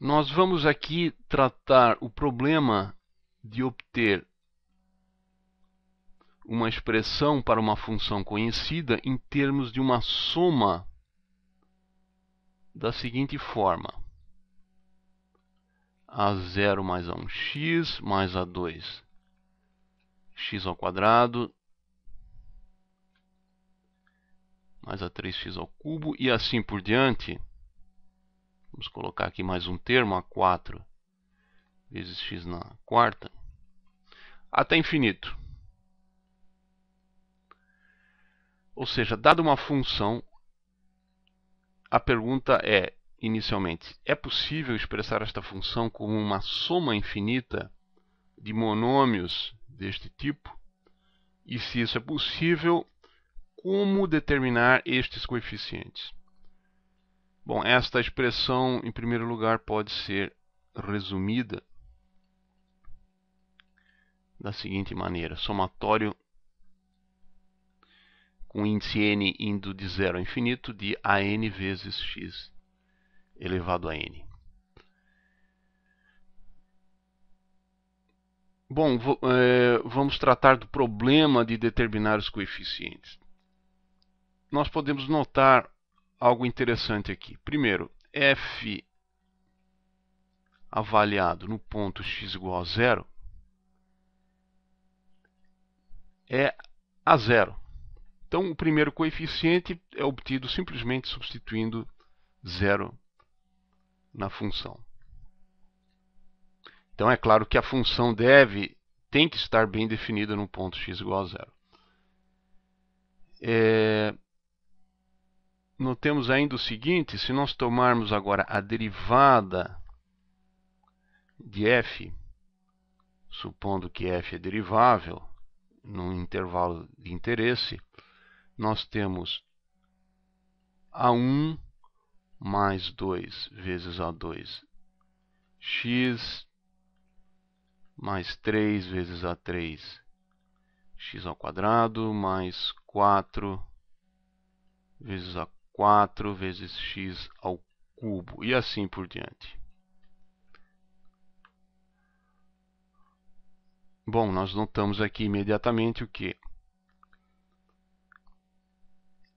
Nós vamos aqui tratar o problema de obter uma expressão para uma função conhecida em termos de uma soma da seguinte forma: a0 mais a1x mais a2 x ao quadrado mais a3x ao cubo e assim por diante. Vamos colocar aqui mais um termo, A4 vezes x na quarta, até infinito. Ou seja, dada uma função, a pergunta é, inicialmente, é possível expressar esta função como uma soma infinita de monômios deste tipo? E se isso é possível, como determinar estes coeficientes? Bom, esta expressão, em primeiro lugar, pode ser resumida da seguinte maneira: somatório com índice n indo de zero ao infinito de a n vezes x elevado a n. Bom, é, vamos tratar do problema de determinar os coeficientes. Nós podemos notar algo interessante aqui. Primeiro, f avaliado no ponto x igual a zero é a zero. Então, o primeiro coeficiente é obtido simplesmente substituindo zero na função. Então, é claro que a função deve, tem que estar bem definida no ponto x igual a zero. É, notemos ainda o seguinte, se nós tomarmos agora a derivada de f, supondo que f é derivável num intervalo de interesse, nós temos a1 mais 2 vezes a2 x mais 3 vezes a3 x ao quadrado mais 4 vezes a 4 4 vezes x ao cubo e assim por diante. Bom, nós notamos aqui imediatamente o que?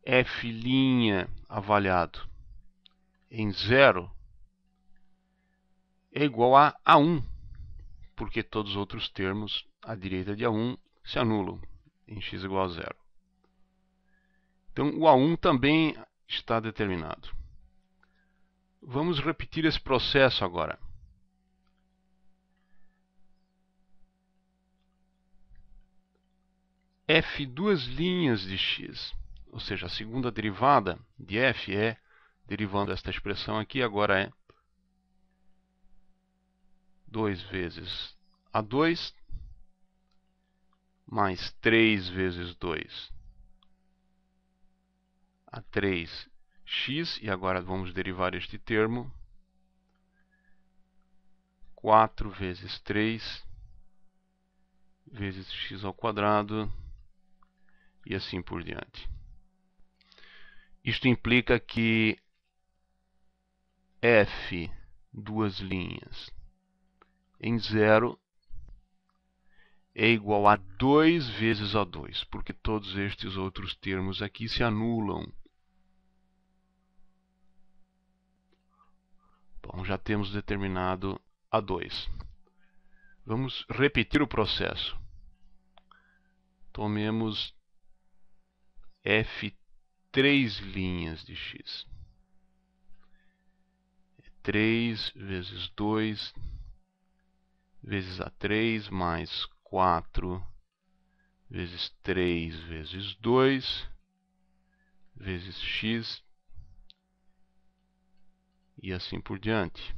F' avaliado em zero é igual a A1, porque todos os outros termos à direita de A1 se anulam em x igual a zero. Então, o A1 também está determinado. Vamos repetir esse processo agora. f duas linhas de x, ou seja, a segunda derivada de f é, derivando esta expressão aqui, agora é 2 vezes a2 mais 3 vezes 2 a 3x, e agora vamos derivar este termo, 4 vezes 3 vezes x ao quadrado e assim por diante. Isto implica que f duas linhas em zero é igual a 2 vezes a 2, porque todos estes outros termos aqui se anulam Bom, então, já temos determinado A2. Vamos repetir o processo. Tomemos F3 linhas de x. 3 vezes 2 vezes A3 mais 4 vezes 3 vezes 2 vezes x e assim por diante.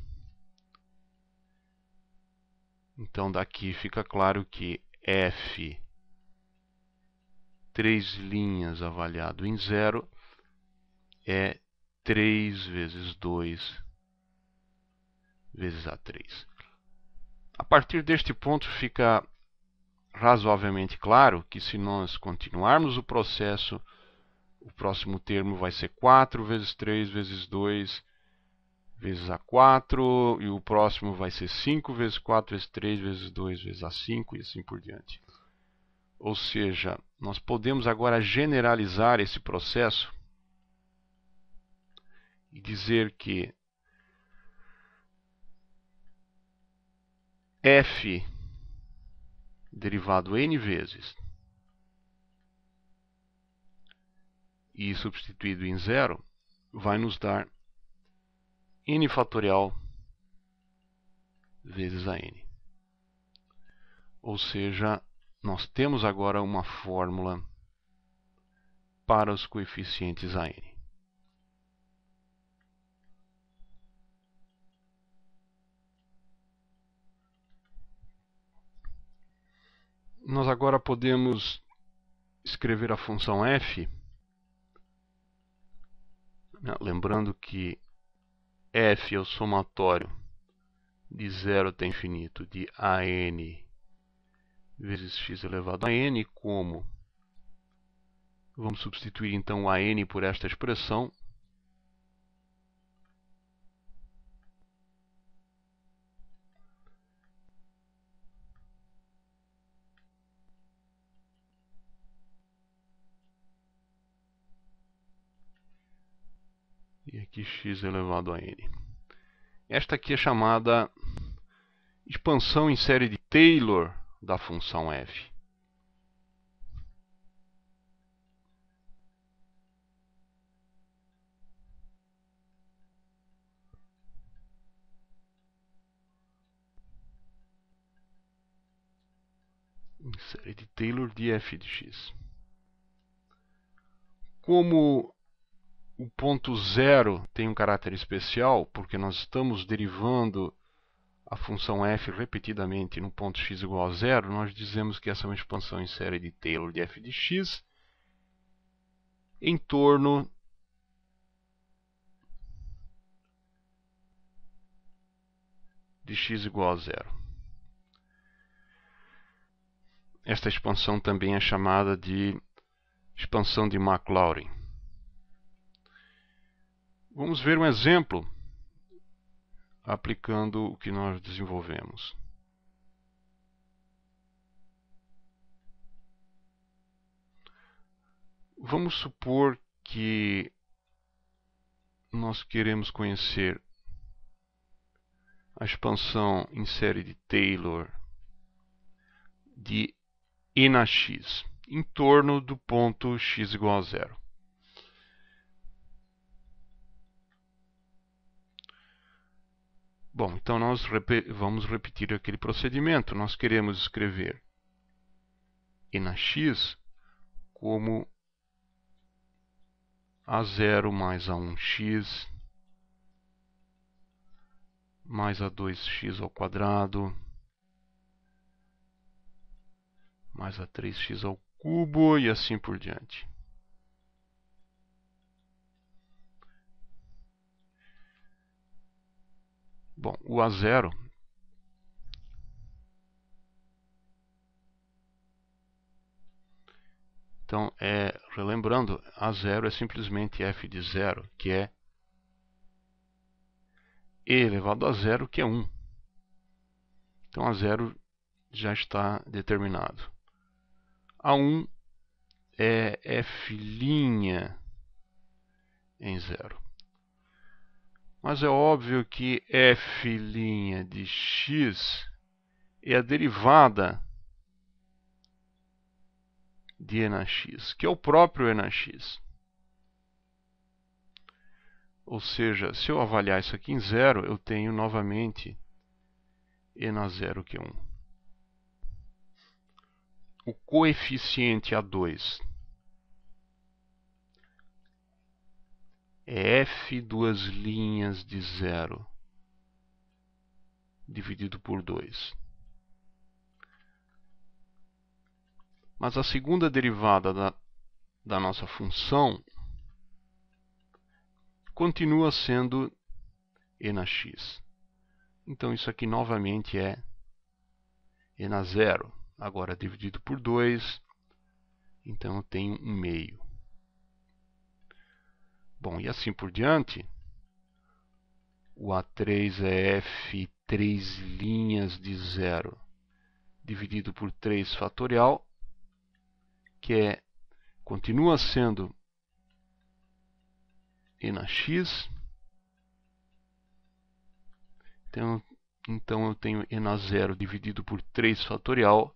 Então daqui fica claro que F três linhas avaliado em zero é 3 vezes 2 vezes A3. A partir deste ponto fica razoavelmente claro que se nós continuarmos o processo, o próximo termo vai ser 4 vezes 3 vezes 2 vezes A4, e o próximo vai ser 5 vezes 4 vezes 3 vezes 2 vezes A5 e assim por diante. Ou seja, nós podemos agora generalizar esse processo e dizer que f derivado n vezes e substituído em zero vai nos dar n fatorial vezes a n. Ou seja, nós temos agora uma fórmula para os coeficientes a n. Nós agora podemos escrever a função f, lembrando que f é o somatório de zero até infinito de a n vezes x elevado a n como vamos substituir então a n por esta expressão de x elevado a n. Esta aqui é chamada expansão em série de Taylor da função f. série de Taylor de f de x. Como o ponto zero tem um caráter especial porque nós estamos derivando a função f repetidamente no ponto x igual a zero, nós dizemos que essa é uma expansão em série de Taylor de f de x em torno de x igual a zero. Esta expansão também é chamada de expansão de Maclaurin. Vamos ver um exemplo aplicando o que nós desenvolvemos. Vamos supor que nós queremos conhecer a expansão em série de Taylor de e na x, em torno do ponto x igual a zero. Bom, então nós rep vamos repetir aquele procedimento. Nós queremos escrever e na x como a0 mais a1x mais a2x ao quadrado mais a3x ao cubo e assim por diante. Bom, o A0 Então, é, relembrando, A0 é simplesmente f de 0, que é e elevado a 0, que é 1. Então, A0 já está determinado. A1 é f' em 0. Mas é óbvio que f' de x é a derivada de e na x, que é o próprio e na x. Ou seja, se eu avaliar isso aqui em zero, eu tenho novamente e na zero que é 1. O coeficiente a2 f duas linhas de zero dividido por 2. Mas a segunda derivada da, da nossa função continua sendo e na x. Então isso aqui novamente é e na zero. Agora dividido por 2, então eu tenho um meio. Bom, e assim por diante. O A3 é F 3 linhas de zero dividido por 3 fatorial, que é, continua sendo e na x. Então, então eu tenho e na 0 dividido por 3 fatorial,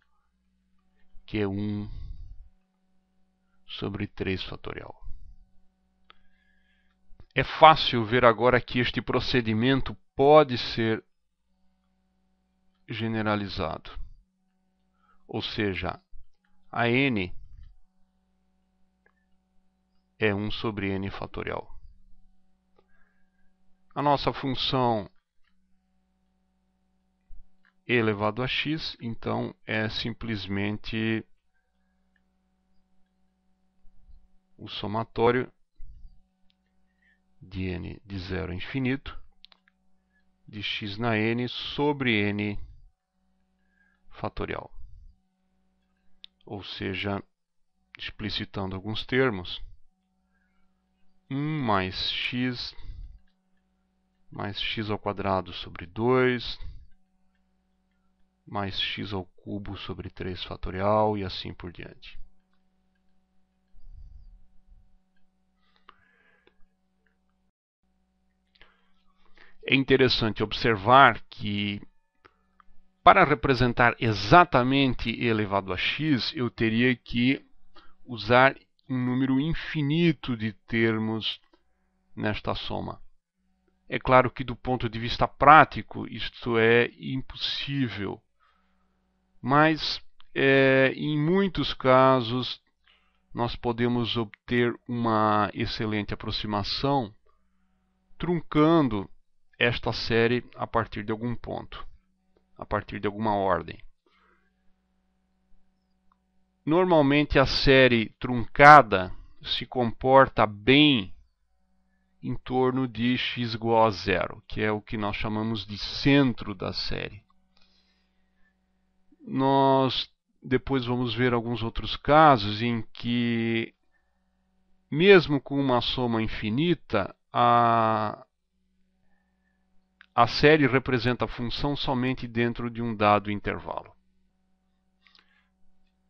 que é 1 sobre 3 fatorial. É fácil ver agora que este procedimento pode ser generalizado. Ou seja, a n é 1 sobre n fatorial. A nossa função elevado a x, então é simplesmente o somatório de n de zero a infinito, de x na n sobre n fatorial. Ou seja, explicitando alguns termos, 1 mais x mais x ao quadrado sobre 2 mais x ao cubo sobre 3 fatorial e assim por diante. É interessante observar que para representar exatamente elevado a x, eu teria que usar um número infinito de termos nesta soma. É claro que, do ponto de vista prático, isto é impossível, mas é, em muitos casos nós podemos obter uma excelente aproximação truncando esta série a partir de algum ponto, a partir de alguma ordem. Normalmente a série truncada se comporta bem em torno de x igual a zero, que é o que nós chamamos de centro da série. Nós depois vamos ver alguns outros casos em que, mesmo com uma soma infinita, a, a série representa a função somente dentro de um dado intervalo.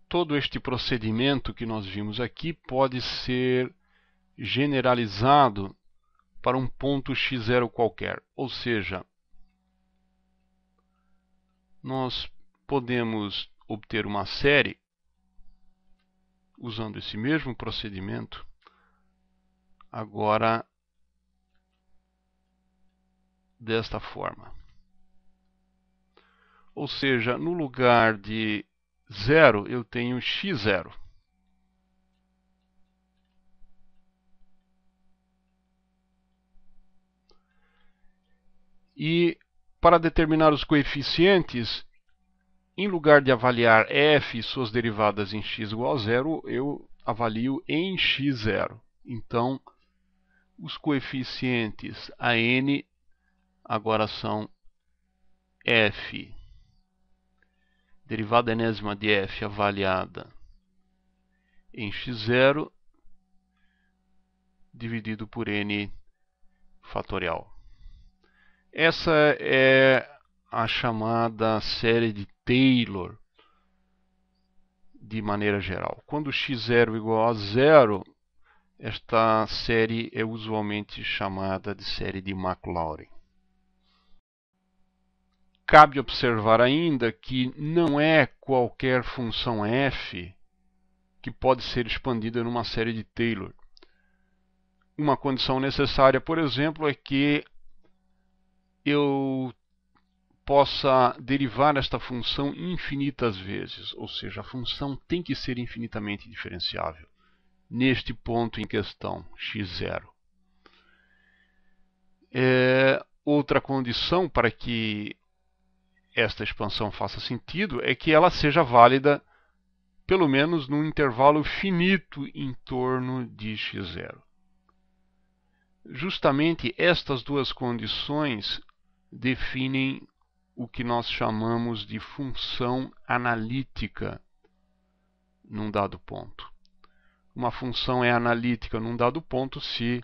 Todo este procedimento que nós vimos aqui pode ser generalizado para um ponto x0 qualquer, ou seja, nós podemos obter uma série usando esse mesmo procedimento agora desta forma. Ou seja, no lugar de 0, eu tenho x0. E para determinar os coeficientes, em lugar de avaliar f e suas derivadas em x igual a zero, eu avalio em x0. Então, os coeficientes a n agora são f. Derivada enésima de f avaliada em x0 dividido por n fatorial. Essa é a chamada série de Taylor de maneira geral. Quando x0 igual a zero, esta série é usualmente chamada de série de Maclaurin. Cabe observar ainda que não é qualquer função f que pode ser expandida numa série de Taylor. Uma condição necessária, por exemplo, é que eu possa derivar esta função infinitas vezes, ou seja, a função tem que ser infinitamente diferenciável neste ponto em questão, x0. É, outra condição para que esta expansão faça sentido é que ela seja válida pelo menos num intervalo finito em torno de x0. Justamente estas duas condições definem o que nós chamamos de função analítica num dado ponto. Uma função é analítica num dado ponto se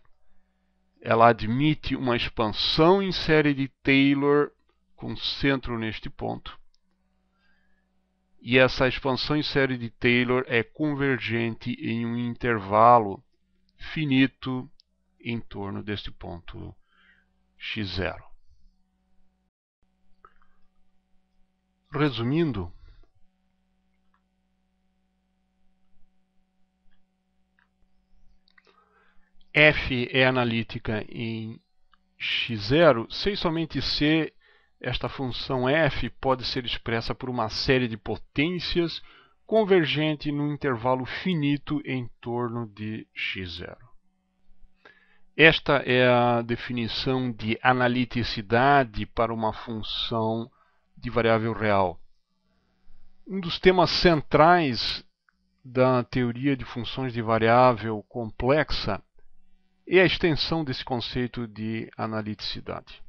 ela admite uma expansão em série de Taylor concentram neste ponto. E essa expansão em série de Taylor é convergente em um intervalo finito em torno deste ponto x0. Resumindo, f é analítica em x0 se somente c esta função f pode ser expressa por uma série de potências convergente num intervalo finito em torno de x0. Esta é a definição de analiticidade para uma função de variável real. Um dos temas centrais da teoria de funções de variável complexa é a extensão desse conceito de analiticidade.